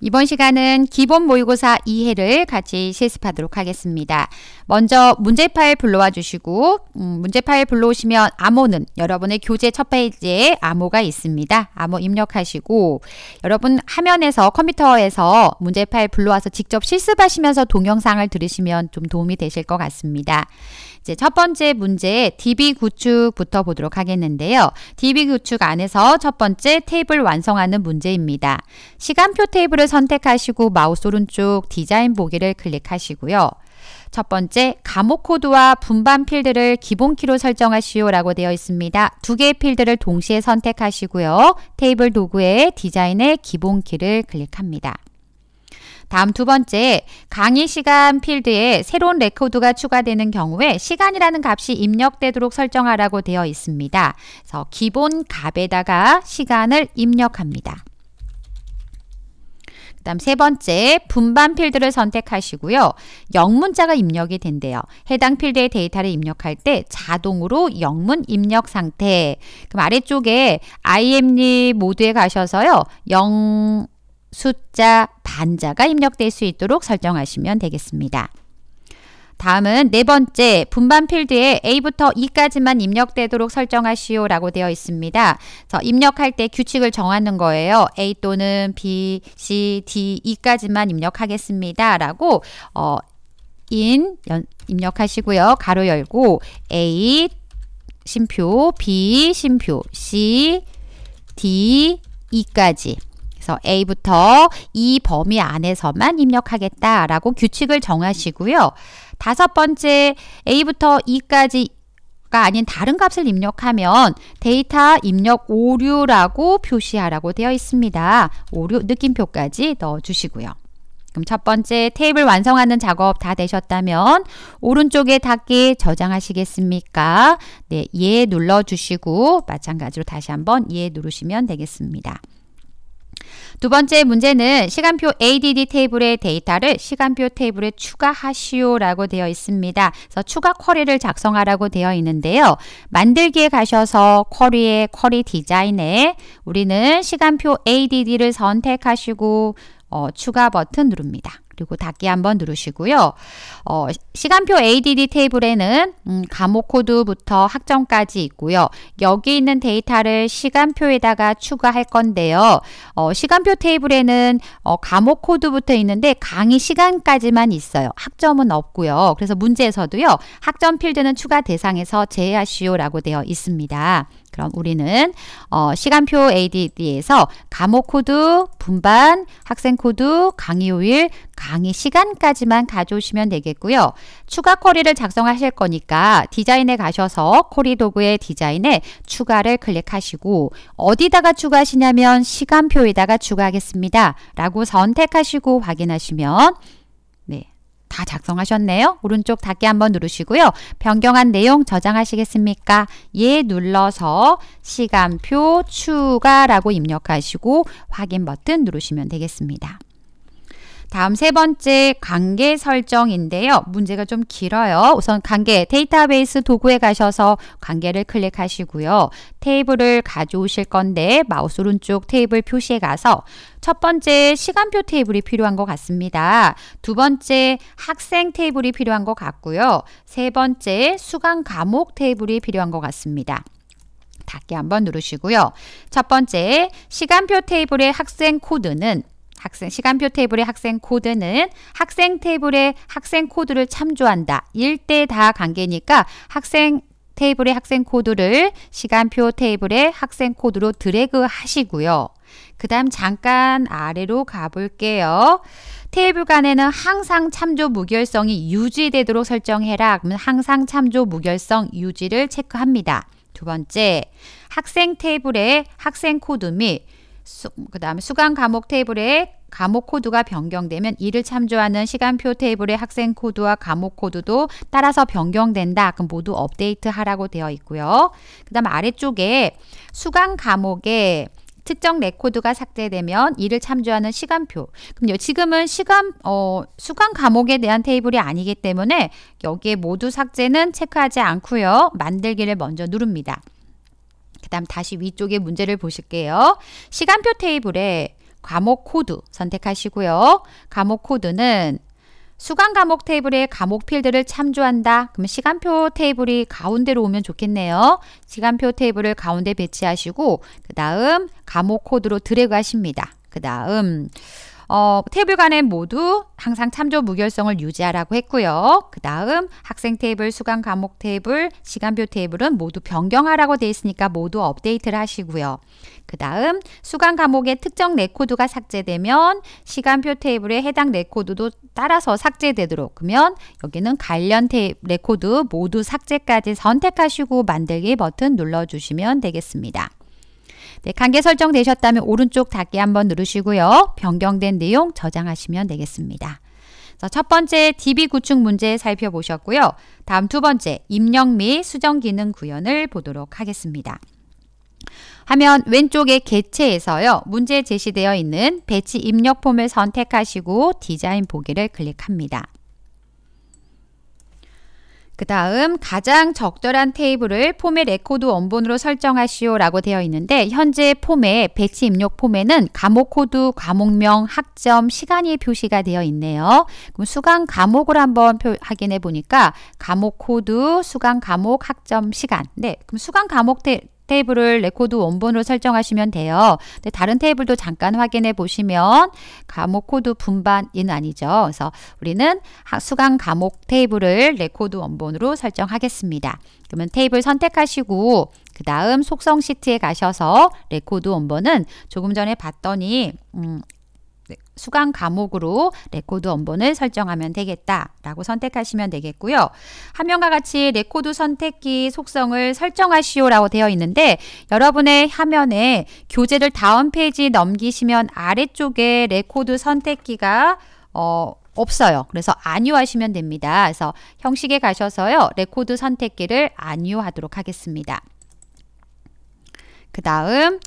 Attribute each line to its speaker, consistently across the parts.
Speaker 1: 이번 시간은 기본 모의고사 이해를 같이 실습하도록 하겠습니다. 먼저 문제 파일 불러와 주시고 음, 문제 파일 불러오시면 암호는 여러분의 교재 첫 페이지에 암호가 있습니다. 암호 입력하시고 여러분 화면에서 컴퓨터에서 문제 파일 불러와서 직접 실습하시면서 동영상을 들으시면 좀 도움이 되실 것 같습니다. 이제 첫 번째 문제 DB 구축부터 보도록 하겠는데요. DB 구축 안에서 첫 번째 테이블 완성하는 문제입니다. 시간표 테이블을 선택하시고 마우스 오른쪽 디자인 보기를 클릭하시고요. 첫 번째, 감옥 코드와 분반 필드를 기본 키로 설정하시오 라고 되어 있습니다. 두 개의 필드를 동시에 선택하시고요. 테이블 도구의 디자인의 기본 키를 클릭합니다. 다음 두 번째, 강의 시간 필드에 새로운 레코드가 추가되는 경우에 시간이라는 값이 입력되도록 설정하라고 되어 있습니다. 그래서 기본 값에다가 시간을 입력합니다. 다음 세 번째 분반 필드를 선택하시고요. 영문자가 입력이 된대요. 해당 필드에 데이터를 입력할 때 자동으로 영문 입력 상태 그럼 아래쪽에 IMD 모드에 가셔서요. 영 숫자, 반자가 입력될 수 있도록 설정하시면 되겠습니다. 다음은 네 번째, 분반 필드에 A부터 E까지만 입력되도록 설정하시오 라고 되어 있습니다. 그래서 입력할 때 규칙을 정하는 거예요. A 또는 B, C, D, E까지만 입력하겠습니다. 라고 어, in 입력하시고요. 가로 열고 A 심표, B 심표, C, D, E까지 그래서 A부터 이 e 범위 안에서만 입력하겠다라고 규칙을 정하시고요. 다섯 번째 A부터 E까지 가 아닌 다른 값을 입력하면 데이터 입력 오류라고 표시하라고 되어 있습니다. 오류 느낌표까지 넣어주시고요. 그럼 첫 번째 테이블 완성하는 작업 다 되셨다면 오른쪽에 닫기 저장하시겠습니까? 네, 예 눌러주시고 마찬가지로 다시 한번 예 누르시면 되겠습니다. 두 번째 문제는 시간표 ADD 테이블의 데이터를 시간표 테이블에 추가하시오라고 되어 있습니다. 그래서 추가 쿼리를 작성하라고 되어 있는데요. 만들기에 가셔서 쿼리의 쿼리 디자인에 우리는 시간표 ADD를 선택하시고 어, 추가 버튼 누릅니다. 그리고 닫기 한번 누르시고요. 어, 시간표 ADD 테이블에는 음, 감옥 코드부터 학점까지 있고요. 여기 있는 데이터를 시간표에다가 추가할 건데요. 어, 시간표 테이블에는 어, 감옥 코드부터 있는데 강의 시간까지만 있어요. 학점은 없고요. 그래서 문제에서도요. 학점 필드는 추가 대상에서 제외하시오라고 되어 있습니다. 그럼 우리는 어, 시간표 ADD에서 감목 코드, 분반, 학생 코드, 강의 요일, 강의 시간까지만 가져오시면 되겠고요. 추가 쿼리를 작성하실 거니까 디자인에 가셔서 쿼리 도구의 디자인에 추가를 클릭하시고 어디다가 추가하시냐면 시간표에다가 추가하겠습니다. 라고 선택하시고 확인하시면 다 작성하셨네요. 오른쪽 닫기 한번 누르시고요. 변경한 내용 저장하시겠습니까? 예 눌러서 시간표 추가라고 입력하시고 확인 버튼 누르시면 되겠습니다. 다음 세 번째 관계 설정인데요. 문제가 좀 길어요. 우선 관계 데이터베이스 도구에 가셔서 관계를 클릭하시고요. 테이블을 가져오실 건데 마우스 오른쪽 테이블 표시에 가서 첫 번째 시간표 테이블이 필요한 것 같습니다. 두 번째 학생 테이블이 필요한 것 같고요. 세 번째 수강 과목 테이블이 필요한 것 같습니다. 닫기 한번 누르시고요. 첫 번째 시간표 테이블의 학생 코드는 학생 시간표 테이블의 학생 코드는 학생 테이블의 학생 코드를 참조한다. 1대 다 관계니까 학생 테이블의 학생 코드를 시간표 테이블의 학생 코드로 드래그 하시고요. 그 다음 잠깐 아래로 가볼게요. 테이블 간에는 항상 참조 무결성이 유지되도록 설정해라. 그러면 항상 참조 무결성 유지를 체크합니다. 두 번째, 학생 테이블의 학생 코드 및그 다음에 수강 과목 테이블에 과목 코드가 변경되면 이를 참조하는 시간표 테이블의 학생 코드와 과목 코드도 따라서 변경된다. 그럼 모두 업데이트 하라고 되어 있고요. 그 다음 아래쪽에 수강 과목에 특정 레코드가 삭제되면 이를 참조하는 시간표. 그럼 지금은 시간 어 수강 과목에 대한 테이블이 아니기 때문에 여기에 모두 삭제는 체크하지 않고요. 만들기를 먼저 누릅니다. 그 다음 다시 위쪽에 문제를 보실게요. 시간표 테이블에 과목 코드 선택하시고요. 과목 코드는 수강 과목 테이블에 과목 필드를 참조한다. 그럼 시간표 테이블이 가운데로 오면 좋겠네요. 시간표 테이블을 가운데 배치하시고 그 다음 과목 코드로 드래그 하십니다. 그 다음 어, 테이블 간에 모두 항상 참조 무결성을 유지하라고 했고요. 그 다음 학생 테이블, 수강 과목 테이블, 시간표 테이블은 모두 변경하라고 되어 있으니까 모두 업데이트를 하시고요. 그 다음 수강 과목의 특정 레코드가 삭제되면 시간표 테이블에 해당 레코드도 따라서 삭제되도록 그러면 여기는 관련 테이 레코드 모두 삭제까지 선택하시고 만들기 버튼 눌러주시면 되겠습니다. 네, 관계 설정되셨다면 오른쪽 닫기 한번 누르시고요. 변경된 내용 저장하시면 되겠습니다. 첫 번째 DB 구축 문제 살펴보셨고요. 다음 두 번째 입력 및 수정 기능 구현을 보도록 하겠습니다. 화면 왼쪽의 개체에서요. 문제 제시되어 있는 배치 입력 폼을 선택하시고 디자인 보기를 클릭합니다. 그 다음 가장 적절한 테이블을 폼의 레코드 원본으로 설정하시오 라고 되어 있는데 현재 폼의 배치 입력 폼에는 감옥 코드, 감옥명 학점, 시간이 표시가 되어 있네요. 그럼 수강 과목을 한번 표, 확인해 보니까 과목 코드, 수강 과목, 학점, 시간. 네, 그럼 수강 과목 테이블을 레코드 원본으로 설정하시면 돼요. 근데 다른 테이블도 잠깐 확인해 보시면 과목 코드 분반인 아니죠. 그래서 우리는 수강 과목 테이블을 레코드 원본으로 설정하겠습니다. 그러면 테이블 선택하시고 그 다음 속성 시트에 가셔서 레코드 원본은 조금 전에 봤더니 음, 수강 과목으로 레코드 원본을 설정하면 되겠다라고 선택하시면 되겠고요. 화면과 같이 레코드 선택기 속성을 설정하시오라고 되어 있는데 여러분의 화면에 교재를 다음 페이지 넘기시면 아래쪽에 레코드 선택기가 어, 없어요. 그래서 안유하시면 됩니다. 그래서 형식에 가셔서요. 레코드 선택기를 안유하도록 하겠습니다. 그 다음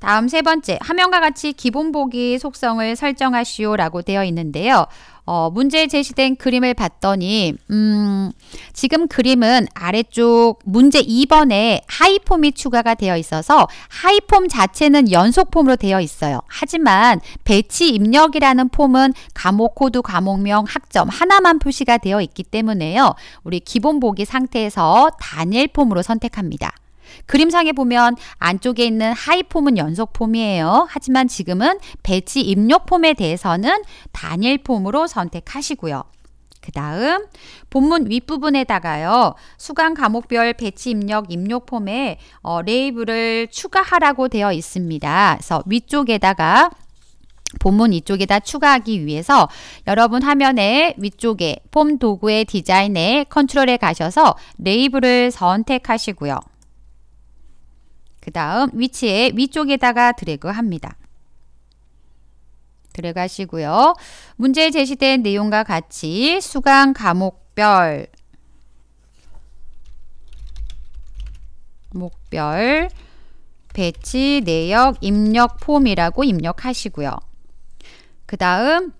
Speaker 1: 다음 세 번째, 화면과 같이 기본 보기 속성을 설정하시오 라고 되어 있는데요. 어, 문제에 제시된 그림을 봤더니 음, 지금 그림은 아래쪽 문제 2번에 하이폼이 추가가 되어 있어서 하이폼 자체는 연속폼으로 되어 있어요. 하지만 배치 입력이라는 폼은 감목 코드, 감목명 학점 하나만 표시가 되어 있기 때문에요. 우리 기본 보기 상태에서 단일 폼으로 선택합니다. 그림상에 보면 안쪽에 있는 하이폼은 연속폼이에요. 하지만 지금은 배치 입력폼에 대해서는 단일폼으로 선택하시고요. 그 다음 본문 윗부분에다가요. 수강 과목별 배치 입력 입력 폼에 어, 레이블을 추가하라고 되어 있습니다. 그래서 위쪽에다가 본문 이쪽에다 추가하기 위해서 여러분 화면에 위쪽에 폼 도구의 디자인에 컨트롤에 가셔서 레이블을 선택하시고요. 그 다음 위치에 위쪽에다가 드래그합니다. 드래그하시고요. 문제에 제시된 내용과 같이 수강 과목별 목별 배치 내역 입력 폼이라고 입력하시고요. 그 다음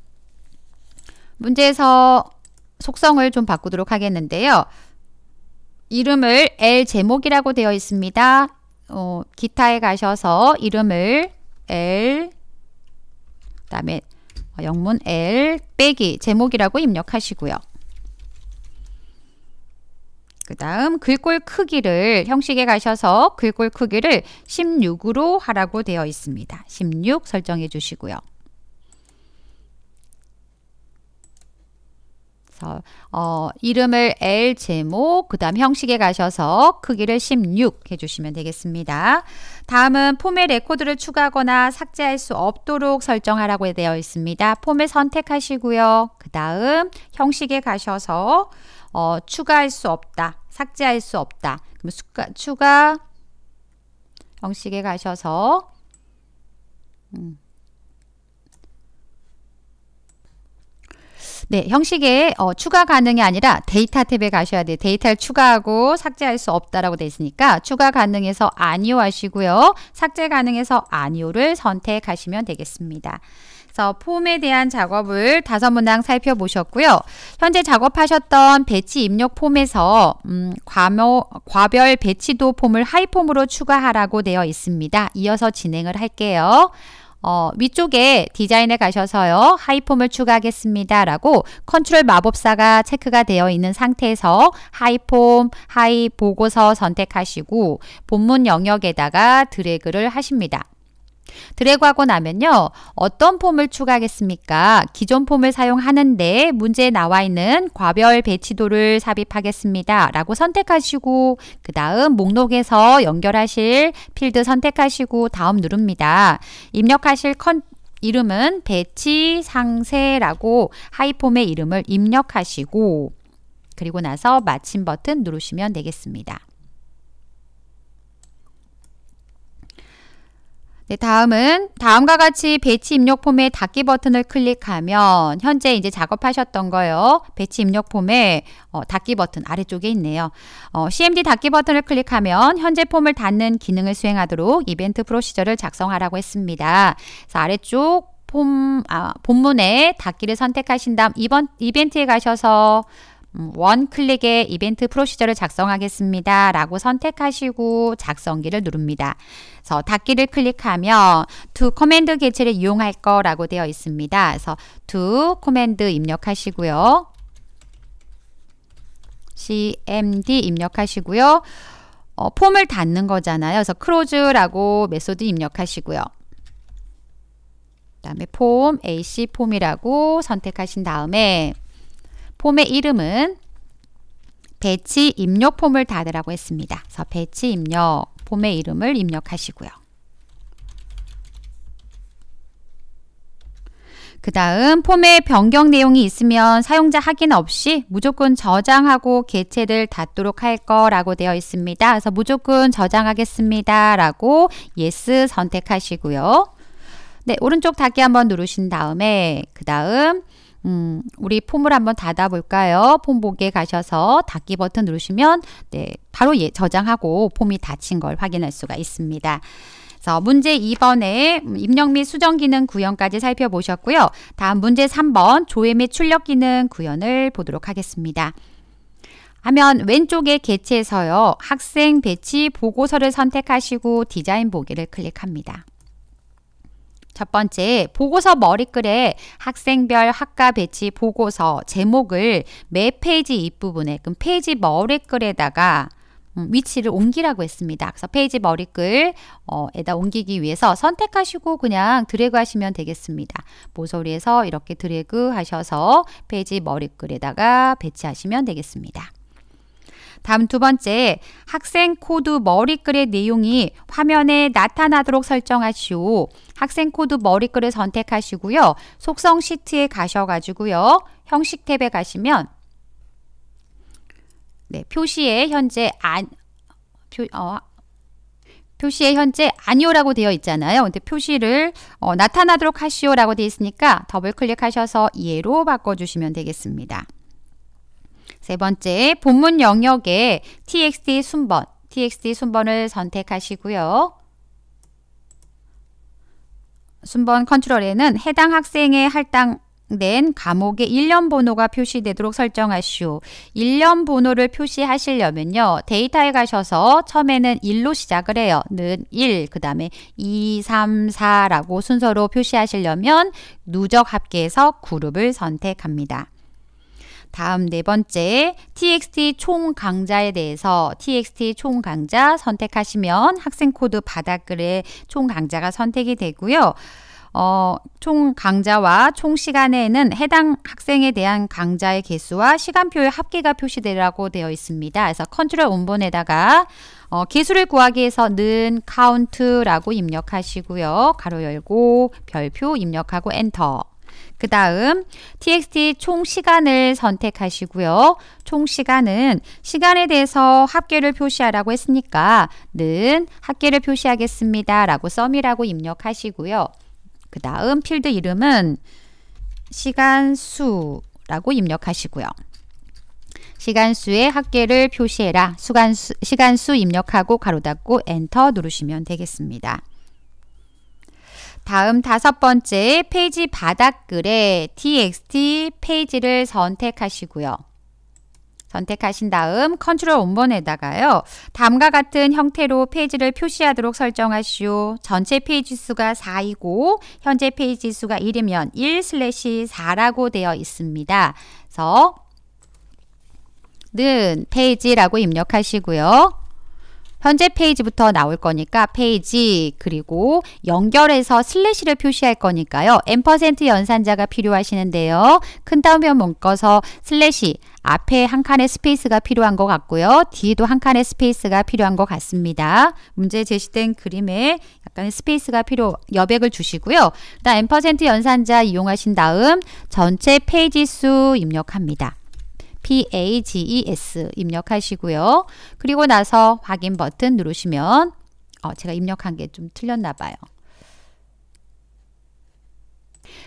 Speaker 1: 문제에서 속성을 좀 바꾸도록 하겠는데요. 이름을 L 제목이라고 되어 있습니다. 어, 기타에 가셔서 이름을 L 그다음에 영문 L 빼기 제목이라고 입력하시고요. 그 다음 글꼴 크기를 형식에 가셔서 글꼴 크기를 16으로 하라고 되어 있습니다. 16 설정해 주시고요. 어, 이름을 L 제목, 그 다음 형식에 가셔서 크기를 16 해주시면 되겠습니다. 다음은 폼에 레코드를 추가하거나 삭제할 수 없도록 설정하라고 되어 있습니다. 폼을 선택하시고요. 그 다음 형식에 가셔서 어, 추가할 수 없다, 삭제할 수 없다. 그럼 수가, 추가 형식에 가셔서 음. 네, 형식에 어, 추가 가능이 아니라 데이터 탭에 가셔야 돼요. 데이터를 추가하고 삭제할 수 없다라고 돼 있으니까 추가 가능에서 아니요 하시고요. 삭제 가능에서 아니요를 선택하시면 되겠습니다. 그래서 폼에 대한 작업을 다섯 문항 살펴보셨고요. 현재 작업하셨던 배치 입력 폼에서 음, 과모, 과별 배치도 폼을 하이폼으로 추가하라고 되어 있습니다. 이어서 진행을 할게요. 어, 위쪽에 디자인에 가셔서요. 하이폼을 추가하겠습니다. 라고 컨트롤 마법사가 체크가 되어 있는 상태에서 하이폼, 하이 보고서 선택하시고 본문 영역에다가 드래그를 하십니다. 드래그하고 나면요. 어떤 폼을 추가하겠습니까? 기존 폼을 사용하는데 문제에 나와 있는 과별 배치도를 삽입하겠습니다. 라고 선택하시고 그 다음 목록에서 연결하실 필드 선택하시고 다음 누릅니다. 입력하실 컨 이름은 배치 상세라고 하이폼의 이름을 입력하시고 그리고 나서 마침 버튼 누르시면 되겠습니다. 네, 다음은 다음과 같이 배치 입력 폼의 닫기 버튼을 클릭하면 현재 이제 작업하셨던 거요. 배치 입력 폼의 어, 닫기 버튼 아래쪽에 있네요. 어, CMD 닫기 버튼을 클릭하면 현재 폼을 닫는 기능을 수행하도록 이벤트 프로시저를 작성하라고 했습니다. 그래서 아래쪽 폼, 아, 본문에 닫기를 선택하신 다음 이번 이벤트에 가셔서 음, 원클릭에 이벤트 프로시저를 작성하겠습니다. 라고 선택하시고 작성기를 누릅니다. 그래서 닫기를 클릭하면 to 커맨드 개체를 이용할 거라고 되어 있습니다. 그래서 to 커맨드 입력하시고요. cmd 입력하시고요. 어, 폼을 닫는 거잖아요. 그래서 close라고 메소드 입력하시고요. 그 다음에 폼, ac 폼이라고 선택하신 다음에 폼의 이름은 배치 입력 폼을 닫으라고 했습니다. 그래서 배치 입력 폼의 이름을 입력하시고요. 그 다음 폼에 변경 내용이 있으면 사용자 확인 없이 무조건 저장하고 개체를 닫도록 할 거라고 되어 있습니다. 그래서 무조건 저장하겠습니다. 라고 yes 선택하시고요. 네, 오른쪽 닫기 한번 누르신 다음에 그 다음 음, 우리 폼을 한번 닫아볼까요? 폼보기에 가셔서 닫기 버튼 누르시면 네, 바로 예, 저장하고 폼이 닫힌 걸 확인할 수가 있습니다. 그래서 문제 2번에 입력 및 수정 기능 구현까지 살펴보셨고요. 다음 문제 3번 조회 및 출력 기능 구현을 보도록 하겠습니다. 하면 왼쪽에 개체에서요. 학생 배치 보고서를 선택하시고 디자인 보기를 클릭합니다. 첫 번째, 보고서 머리글에 학생별 학과 배치 보고서 제목을 매 페이지 윗부분에, 그럼 페이지 머리글에다가 음, 위치를 옮기라고 했습니다. 그래서 페이지 머리글에다 어, 옮기기 위해서 선택하시고 그냥 드래그 하시면 되겠습니다. 모서리에서 이렇게 드래그 하셔서 페이지 머리글에다가 배치하시면 되겠습니다. 다음 두 번째, 학생 코드 머리글의 내용이 화면에 나타나도록 설정하시오. 학생 코드 머리글을 선택하시고요. 속성 시트에 가셔가지고요. 형식 탭에 가시면 네, 표시에 현재 안, 표, 어, 표시에 현재 아니오라고 되어 있잖아요. 근데 표시를 어, 나타나도록 하시오라고 되어 있으니까 더블 클릭하셔서 예로 바꿔주시면 되겠습니다. 세 번째, 본문 영역에 txt 순번, txt 순번을 선택하시고요. 순번 컨트롤에는 해당 학생의 할당 낸 과목의 일련 번호가 표시되도록 설정하시오. 일련 번호를 표시하시려면요. 데이터에 가셔서 처음에는 1로 시작을 해요. 는 1, 그 다음에 2, 3, 4라고 순서로 표시하시려면 누적 합계에서 그룹을 선택합니다. 다음 네 번째 TXT 총 강좌에 대해서 TXT 총 강좌 선택하시면 학생 코드 바닥글에 총 강좌가 선택이 되고요. 어, 총 강좌와 총 시간에는 해당 학생에 대한 강좌의 개수와 시간표의 합계가 표시되라고 되어 있습니다. 그래서 컨트롤 원본에다가 어, 개수를 구하기 위해서 는 count라고 입력하시고요. 가로 열고 별표 입력하고 엔터. 그 다음 txt 총 시간을 선택하시고요. 총 시간은 시간에 대해서 합계를 표시하라고 했으니까 는 합계를 표시하겠습니다. 라고 썸이라고 입력하시고요. 그 다음 필드 이름은 시간수라고 입력하시고요. 시간수의 합계를 표시해라. 수간수, 시간수 입력하고 가로 닫고 엔터 누르시면 되겠습니다. 다음 다섯 번째 페이지 바닥글에 txt 페이지를 선택하시고요. 선택하신 다음 컨트롤 원본에다가요. 다음과 같은 형태로 페이지를 표시하도록 설정하시오. 전체 페이지 수가 4이고 현재 페이지 수가 1이면 1/4라고 되어 있습니다. 그래서 는 페이지라고 입력하시고요. 현재 페이지부터 나올 거니까 페이지 그리고 연결해서 슬래시를 표시할 거니까요. 엠 연산자가 필요하시는데요. 큰 따옴표 묶어서 슬래시 앞에 한 칸의 스페이스가 필요한 것 같고요. 뒤에도 한 칸의 스페이스가 필요한 것 같습니다. 문제 제시된 그림에 약간의 스페이스가 필요 여백을 주시고요. 그다음 엠 연산자 이용하신 다음 전체 페이지 수 입력합니다. PAGES 입력하시고요. 그리고 나서 확인 버튼 누르시면 어, 제가 입력한 게 좀 틀렸나 봐요.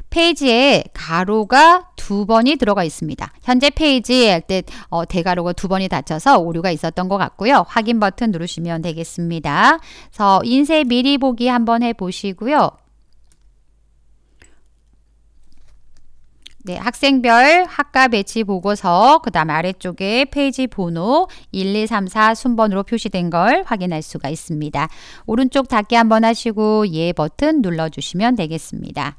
Speaker 1: 페이지에 가로가 두 번이 들어가 있습니다. 현재 페이지 할때 어, 대가로가 두 번이 닫혀서 오류가 있었던 것 같고요. 확인 버튼 누르시면 되겠습니다. 그래서 인쇄 미리 보기 한번 해보시고요. 네, 학생별 학과 배치 보고서, 그 다음 아래쪽에 페이지 번호 1, 2, 3, 4 순번으로 표시된 걸 확인할 수가 있습니다. 오른쪽 닫기 한번 하시고 예 버튼 눌러주시면 되겠습니다.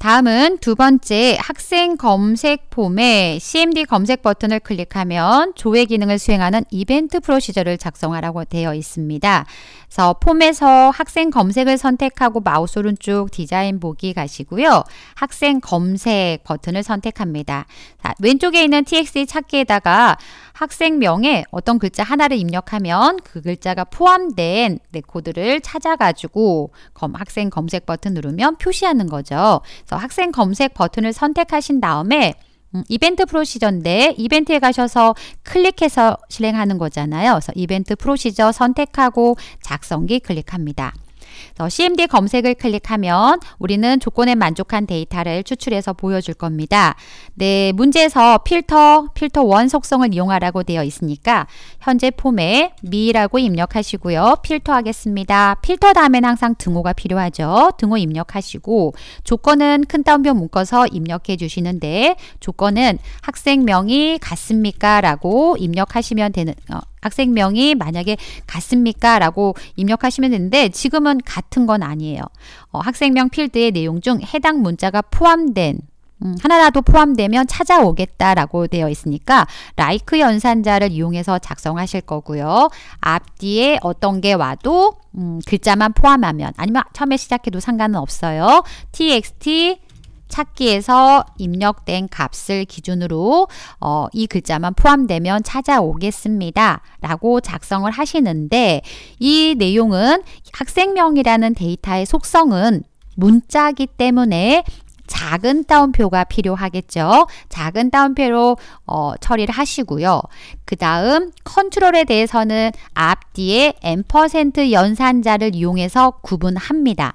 Speaker 1: 다음은 두 번째 학생 검색 폼에 CMD 검색 버튼을 클릭하면 조회 기능을 수행하는 이벤트 프로시저를 작성하라고 되어 있습니다. 그래서 폼에서 학생 검색을 선택하고 마우스 오른쪽 디자인 보기 가시고요. 학생 검색 버튼을 선택합니다. 자, 왼쪽에 있는 TXT 찾기에다가 학생명에 어떤 글자 하나를 입력하면 그 글자가 포함된 네, 코드를 찾아가지고 검, 학생 검색 버튼 누르면 표시하는 거죠. 그래서 학생 검색 버튼을 선택하신 다음에 음, 이벤트 프로시저인데 이벤트에 가셔서 클릭해서 실행하는 거잖아요. 그래서 이벤트 프로시저 선택하고 작성기 클릭합니다. 어, CMD 검색을 클릭하면 우리는 조건에 만족한 데이터를 추출해서 보여줄 겁니다. 네, 문제에서 필터, 필터 원 속성을 이용하라고 되어 있으니까 현재 폼에 미라고 입력하시고요. 필터 하겠습니다. 필터 다음엔 항상 등호가 필요하죠. 등호 입력하시고 조건은 큰 따옴표 묶어서 입력해 주시는데 조건은 학생명이 같습니까? 라고 입력하시면 되는 어, 학생명이 만약에 같습니까? 라고 입력하시면 되는데 지금은 같은 건 아니에요. 어, 학생명 필드의 내용 중 해당 문자가 포함된 음, 하나라도 포함되면 찾아오겠다라고 되어 있으니까 라이크 like 연산자를 이용해서 작성하실 거고요. 앞뒤에 어떤 게 와도 음, 글자만 포함하면 아니면 처음에 시작해도 상관은 없어요. txt 찾기에서 입력된 값을 기준으로 어, 이 글자만 포함되면 찾아오겠습니다. 라고 작성을 하시는데 이 내용은 학생명이라는 데이터의 속성은 문자기 때문에 작은 따옴표가 필요하겠죠. 작은 따옴표로 어, 처리를 하시고요. 그 다음 컨트롤에 대해서는 앞뒤에 n% 연산자를 이용해서 구분합니다.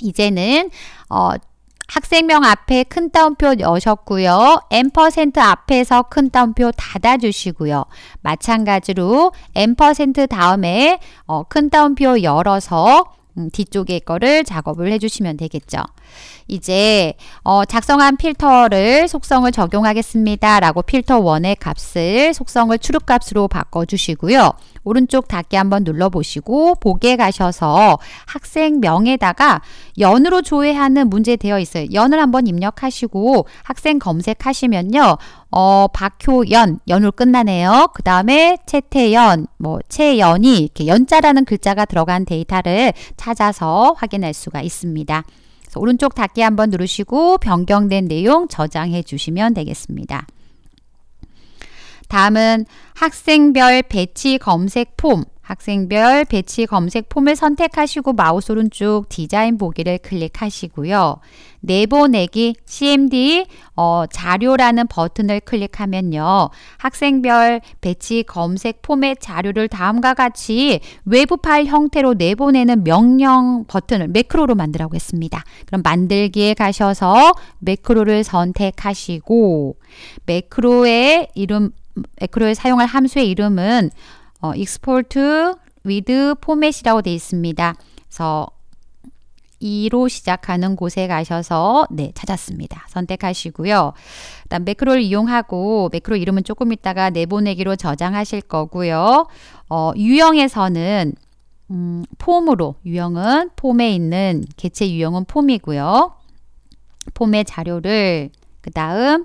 Speaker 1: 이제는 어, 학생명 앞에 큰 따옴표 넣으셨고요. 엠 앞에서 큰 따옴표 닫아주시고요. 마찬가지로 엠 다음에 어, 큰 따옴표 열어서 음, 뒤쪽에 거를 작업을 해주시면 되겠죠. 이제 어, 작성한 필터를 속성을 적용하겠습니다. 라고 필터 1의 값을 속성을 추룩값으로 바꿔주시고요. 오른쪽 닫기 한번 눌러보시고 보게 가셔서 학생명에다가 연으로 조회하는 문제 되어 있어요. 연을 한번 입력하시고 학생 검색하시면요. 어, 박효연, 연으로 끝나네요. 그 다음에 채태연, 뭐, 채연이 이렇게 연자라는 글자가 들어간 데이터를 찾아서 확인할 수가 있습니다. 오른쪽 닫기 한번 누르시고 변경된 내용 저장해 주시면 되겠습니다. 다음은 학생별 배치 검색 폼 학생별 배치 검색 폼을 선택하시고 마우스 오른쪽 디자인 보기를 클릭하시고요. 내보내기 CMD 어, 자료라는 버튼을 클릭하면요. 학생별 배치 검색 폼의 자료를 다음과 같이 외부 파일 형태로 내보내는 명령 버튼을 매크로로 만들라고 했습니다. 그럼 만들기에 가셔서 매크로를 선택하시고 매크로의 이름 에크로에 사용할 함수의 이름은 어, export with format이라고 되어 있습니다. 그래서 2로 시작하는 곳에 가셔서 네 찾았습니다. 선택하시고요. 그다음 매크로를 이용하고 매크로 이름은 조금 있다가 내보내기로 저장하실 거고요. 어, 유형에서는 음, 폼으로 유형은 폼에 있는 개체 유형은 폼이고요. 폼의 자료를 그 다음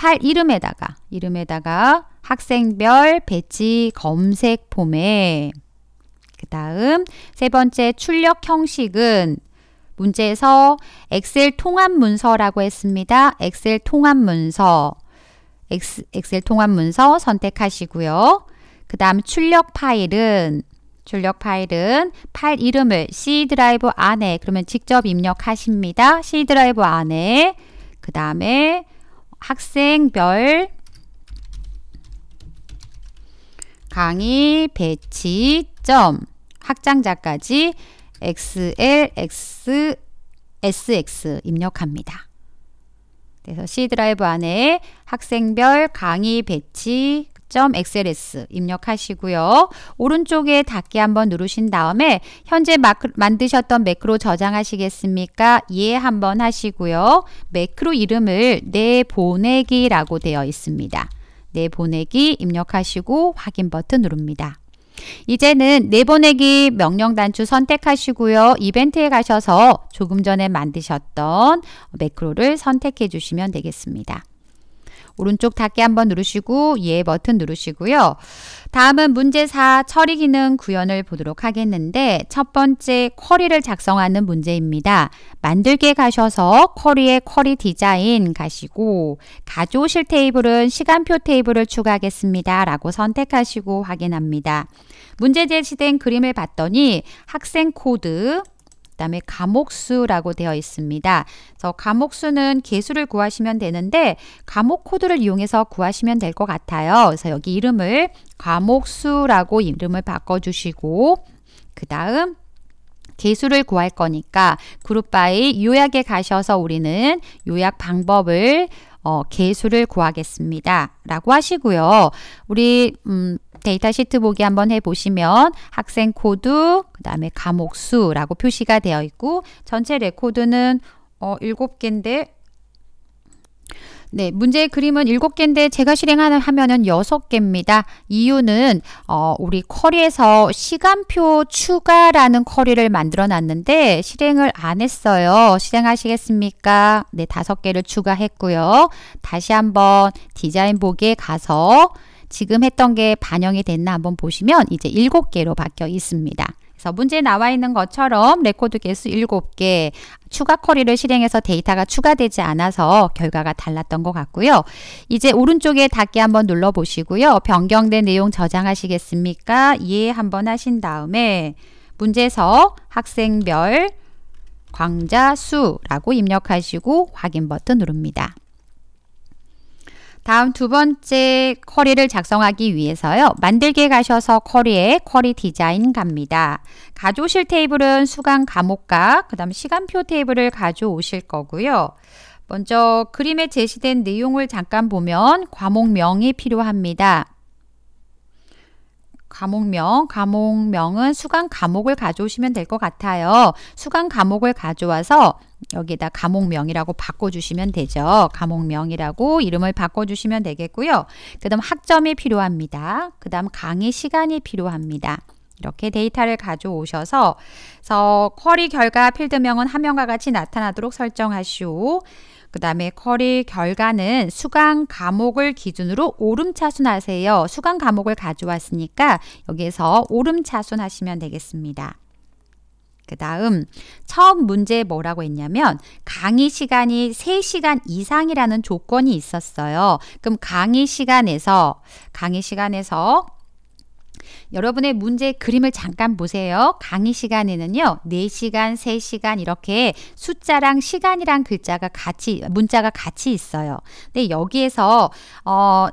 Speaker 1: 팔 이름에다가 이름에다가 학생별 배치 검색 폼에 그 다음 세 번째 출력 형식은 문제에서 엑셀 통합 문서라고 했습니다. 엑셀 통합 문서 엑셀 통합 문서 선택하시고요. 그 다음 출력 파일은 출력 파일은 파일 이름을 C 드라이브 안에 그러면 직접 입력하십니다. C 드라이브 안에 그 다음에 학생별 강의 배치점 확장자까지 xl, x, sx 입력합니다. 그래서 C 드라이브 안에 학생별 강의 배치 xls 입력하시고요. 오른쪽에 닫기 한번 누르신 다음에 현재 마크, 만드셨던 매크로 저장하시겠습니까? 예 한번 하시고요. 매크로 이름을 내보내기라고 되어 있습니다. 내보내기 입력하시고 확인 버튼 누릅니다. 이제는 내보내기 명령 단추 선택하시고요. 이벤트에 가셔서 조금 전에 만드셨던 매크로를 선택해 주시면 되겠습니다. 오른쪽 닫기 한번 누르시고 예 버튼 누르시고요. 다음은 문제 4 처리 기능 구현을 보도록 하겠는데 첫 번째 쿼리를 작성하는 문제입니다. 만들게 가셔서 쿼리의 쿼리 디자인 가시고 가져오실 테이블은 시간표 테이블을 추가하겠습니다. 라고 선택하시고 확인합니다. 문제 제시된 그림을 봤더니 학생 코드 그다음에 감옥수라고 되어 있습니다. 그래서 감옥수는 개수를 구하시면 되는데 감옥 코드를 이용해서 구하시면 될 것 같아요. 그래서 여기 이름을 감옥수라고 이름을 바꿔주시고 그 다음 개수를 구할 거니까 그룹 바이 요약에 가셔서 우리는 요약 방법을 어, 개수를 구하겠습니다. 라고 하시고요. 우리 음, 데이터 시트 보기 한번 해보시면 학생 코드, 그 다음에 과목 수라고 표시가 되어 있고 전체 레코드는 어, 7개인데 네, 문제의 그림은 7개인데 제가 실행하면은 6개입니다. 이유는 어, 우리 쿼리에서 시간표 추가라는 쿼리를 만들어 놨는데 실행을 안 했어요. 실행하시겠습니까? 네, 5개를 추가했고요. 다시 한번 디자인 보기에 가서 지금 했던 게 반영이 됐나 한번 보시면 이제 7개로 바뀌어 있습니다. 그래서 문제에 나와 있는 것처럼 레코드 개수 7개, 추가 커리를 실행해서 데이터가 추가되지 않아서 결과가 달랐던 것 같고요. 이제 오른쪽에 닫기 한번 눌러보시고요. 변경된 내용 저장하시겠습니까? 예 한번 하신 다음에 문제에서 학생별 광자수라고 입력하시고 확인 버튼 누릅니다. 다음 두 번째 쿼리를 작성하기 위해서요. 만들기에 가셔서 쿼리에 쿼리 디자인 갑니다. 가져오실 테이블은 수강 과목과 그 다음 시간표 테이블을 가져오실 거고요. 먼저 그림에 제시된 내용을 잠깐 보면 과목명이 필요합니다. 과목명, 과목명은 수강 과목을 가져오시면 될 것 같아요. 수강 과목을 가져와서 여기다 에감옥명이라고 바꿔주시면 되죠. 감옥명이라고 이름을 바꿔주시면 되겠고요. 그 다음 학점이 필요합니다. 그 다음 강의 시간이 필요합니다. 이렇게 데이터를 가져오셔서 그래서 쿼리 결과 필드명은 화면과 같이 나타나도록 설정하시오. 그 다음에 쿼리 결과는 수강 과목을 기준으로 오름차순하세요. 수강 과목을 가져왔으니까 여기에서 오름차순하시면 되겠습니다. 그 다음 처음 문제 뭐라고 했냐면 강의 시간이 3시간 이상이라는 조건이 있었어요. 그럼 강의 시간에서 강의 시간에서 여러분의 문제 그림을 잠깐 보세요. 강의 시간에는요. 4시간, 3시간 이렇게 숫자랑 시간이랑 글자가 같이 문자가 같이 있어요. 근데 여기에서 어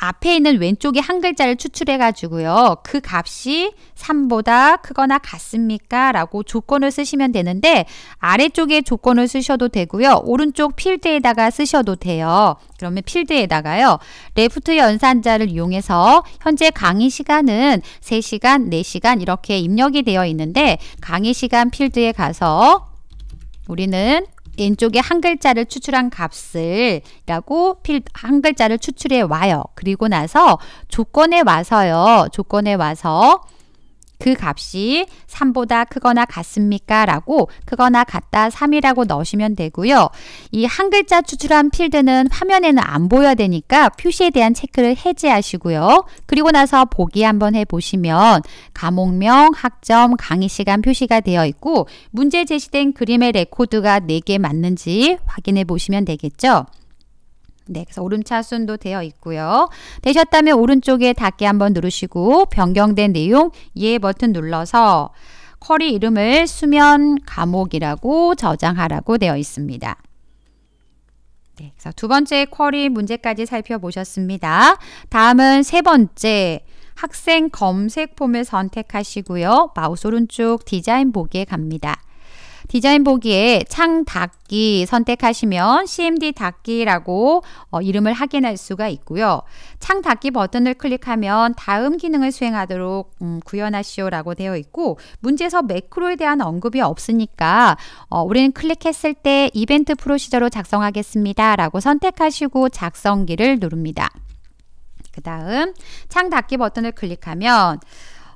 Speaker 1: 앞에 있는 왼쪽에 한 글자를 추출해 가지고요. 그 값이 3보다 크거나 같습니까? 라고 조건을 쓰시면 되는데 아래쪽에 조건을 쓰셔도 되고요. 오른쪽 필드에다가 쓰셔도 돼요. 그러면 필드에다가요. 레프트 연산자를 이용해서 현재 강의 시간은 3시간, 4시간 이렇게 입력이 되어 있는데 강의 시간 필드에 가서 우리는 왼쪽에 한 글자를 추출한 값을이라고 한 글자를 추출해 와요. 그리고 나서 조건에 와서요. 조건에 와서 그 값이 3보다 크거나 같습니까? 라고 크거나 같다 3이라고 넣으시면 되고요. 이 한 글자 추출한 필드는 화면에는 안 보여야 되니까 표시에 대한 체크를 해제하시고요. 그리고 나서 보기 한번 해보시면 감옥명 학점, 강의 시간 표시가 되어 있고 문제 제시된 그림의 레코드가 4개 맞는지 확인해 보시면 되겠죠. 네, 그래서 오름차 순도 되어 있고요. 되셨다면 오른쪽에 닫기 한번 누르시고 변경된 내용 예 버튼 눌러서 커리 이름을 수면 과목이라고 저장하라고 되어 있습니다. 네, 그래서 두 번째 쿼리 문제까지 살펴보셨습니다. 다음은 세 번째 학생 검색 폼을 선택하시고요. 마우스 오른쪽 디자인 보기에 갑니다. 디자인 보기에 창 닫기 선택하시면 CMD 닫기라고 어, 이름을 확인할 수가 있고요. 창 닫기 버튼을 클릭하면 다음 기능을 수행하도록 음, 구현하시오라고 되어 있고 문제에서 매크로에 대한 언급이 없으니까 어, 우리는 클릭했을 때 이벤트 프로시저로 작성하겠습니다. 라고 선택하시고 작성기를 누릅니다. 그 다음 창 닫기 버튼을 클릭하면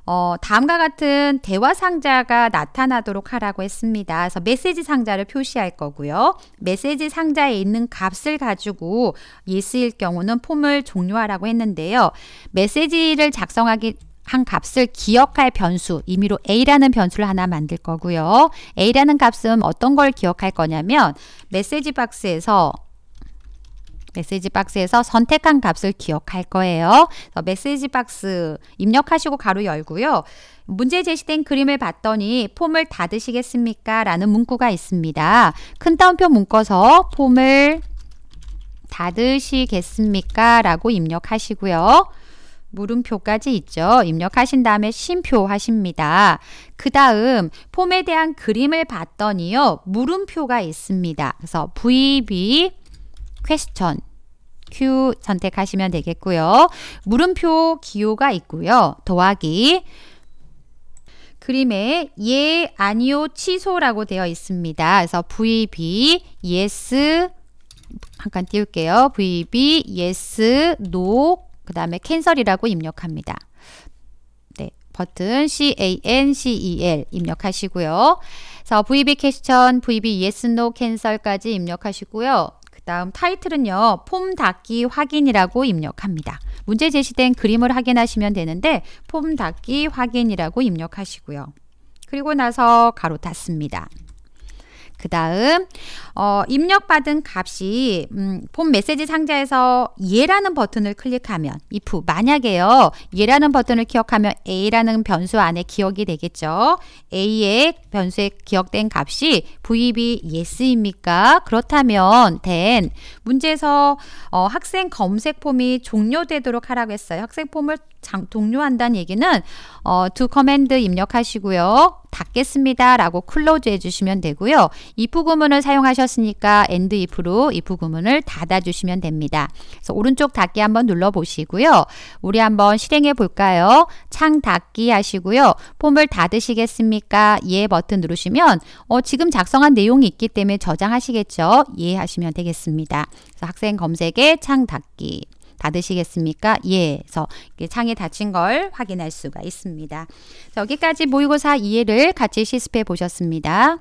Speaker 1: 어, 다음과 같은 대화 상자가 나타나도록 하라고 했습니다. 그래서 메시지 상자를 표시할 거고요. 메시지 상자에 있는 값을 가지고 예스일 경우는 폼을 종료하라고 했는데요. 메시지를 작성하기 한 값을 기억할 변수, 임의로 A라는 변수를 하나 만들 거고요. A라는 값은 어떤 걸 기억할 거냐면 메시지 박스에서 메시지 박스에서 선택한 값을 기억할 거예요. 메시지 박스 입력하시고 가로 열고요. 문제 제시된 그림을 봤더니 폼을 닫으시겠습니까? 라는 문구가 있습니다. 큰 따옴표 묶어서 폼을 닫으시겠습니까? 라고 입력하시고요. 물음표까지 있죠. 입력하신 다음에 심표 하십니다. 그 다음 폼에 대한 그림을 봤더니요. 물음표가 있습니다. 그래서 VB 퀘스천 Q 선택하시면 되겠고요. 물음표 기호가 있고요. 더하기 그림에 예, 아니요, 취소라고 되어 있습니다. 그래서 VB, yes, 잠깐 띄울게요. VB, yes, no, 그 다음에 캔설이라고 입력합니다. 네, 버튼 CANCEL 입력하시고요. 그래서 VB 퀘스천, VB yes, no, 캔설까지 입력하시고요. 다음 타이틀은요. 폼 닫기 확인이라고 입력합니다. 문제 제시된 그림을 확인하시면 되는데 폼 닫기 확인이라고 입력하시고요. 그리고 나서 가로 닫습니다. 그 다음 어, 입력받은 값이 음, 폼 메시지 상자에서 예라는 버튼을 클릭하면 if 만약에요 예라는 버튼을 기억하면 a라는 변수 안에 기억이 되겠죠 a의 변수에 기억된 값이 vb yes입니까 그렇다면 then 문제에서 어, 학생 검색 폼이 종료되도록 하라고 했어요 학생 폼을 장, 동료한다는 얘기는 어, to command 입력하시고요. 닫겠습니다 라고 클로즈 해주시면 되고요. if 구문을 사용하셨으니까 and if로 if 구문을 닫아주시면 됩니다. 그래서 오른쪽 닫기 한번 눌러보시고요. 우리 한번 실행해 볼까요? 창 닫기 하시고요. 폼을 닫으시겠습니까? 예 버튼 누르시면 어, 지금 작성한 내용이 있기 때문에 저장하시겠죠? 예 하시면 되겠습니다. 그래서 학생 검색에 창 닫기 받으시겠습니까 예. 그래서 창에 닫힌 걸 확인할 수가 있습니다. 여기까지 모의고사 이해를 같이 실습해 보셨습니다.